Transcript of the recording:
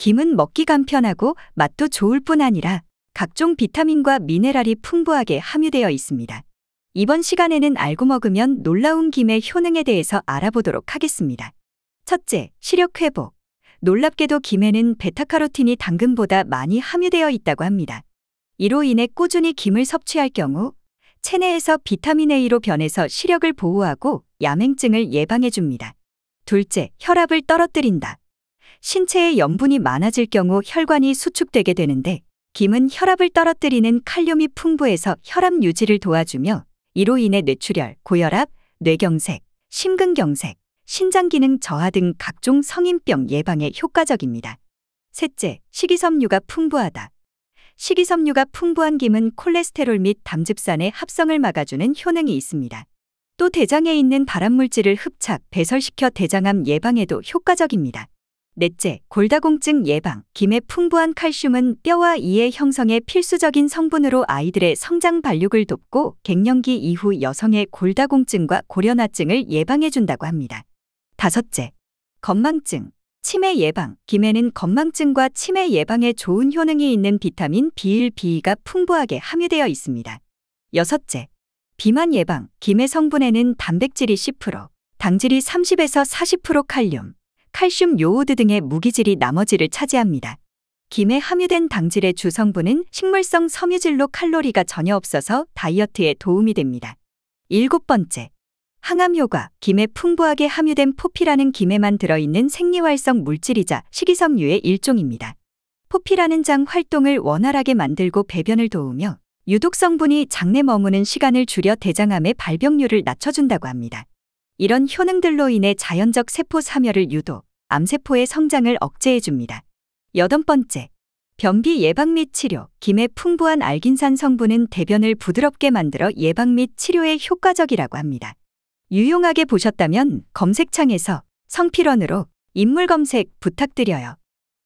김은 먹기 간편하고 맛도 좋을 뿐 아니라 각종 비타민과 미네랄이 풍부하게 함유되어 있습니다. 이번 시간에는 알고 먹으면 놀라운 김의 효능에 대해서 알아보도록 하겠습니다. 첫째, 시력 회복. 놀랍게도 김에는 베타카로틴이 당근보다 많이 함유되어 있다고 합니다. 이로 인해 꾸준히 김을 섭취할 경우 체내에서 비타민 A로 변해서 시력을 보호하고 야맹증을 예방해줍니다. 둘째, 혈압을 떨어뜨린다. 신체에 염분이 많아질 경우 혈관이 수축되게 되는데 김은 혈압을 떨어뜨리는 칼륨이 풍부해서 혈압 유지를 도와주며 이로 인해 뇌출혈, 고혈압, 뇌경색, 심근경색, 신장기능 저하 등 각종 성인병 예방에 효과적입니다. 셋째, 식이섬유가 풍부하다. 식이섬유가 풍부한 김은 콜레스테롤 및 담즙산의 합성을 막아주는 효능이 있습니다. 또 대장에 있는 발암물질을 흡착, 배설시켜 대장암 예방에도 효과적입니다. 넷째, 골다공증 예방. 김의 풍부한 칼슘은 뼈와 이의 형성에 필수적인 성분으로 아이들의 성장 발육을 돕고 갱년기 이후 여성의 골다공증과 고려나증을 예방해준다고 합니다. 다섯째, 건망증. 치매 예방. 김에는 건망증과 치매 예방에 좋은 효능이 있는 비타민 B1B가 2 풍부하게 함유되어 있습니다. 여섯째, 비만 예방. 김의 성분에는 단백질이 10%, 당질이 30에서 40% 칼륨, 칼슘, 요오드 등의 무기질이 나머지를 차지합니다. 김에 함유된 당질의 주성분은 식물성 섬유질로 칼로리가 전혀 없어서 다이어트에 도움이 됩니다. 일곱 번째, 항암 효과, 김에 풍부하게 함유된 포피라는 김에만 들어있는 생리활성 물질이자 식이섬유의 일종입니다. 포피라는 장 활동을 원활하게 만들고 배변을 도우며 유독 성분이 장내 머무는 시간을 줄여 대장암의 발병률을 낮춰준다고 합니다. 이런 효능들로 인해 자연적 세포 사멸을 유도, 암세포의 성장을 억제해줍니다. 여덟 번째, 변비 예방 및 치료. 김의 풍부한 알긴산 성분은 대변을 부드럽게 만들어 예방 및 치료에 효과적이라고 합니다. 유용하게 보셨다면 검색창에서 성필원으로 인물 검색 부탁드려요.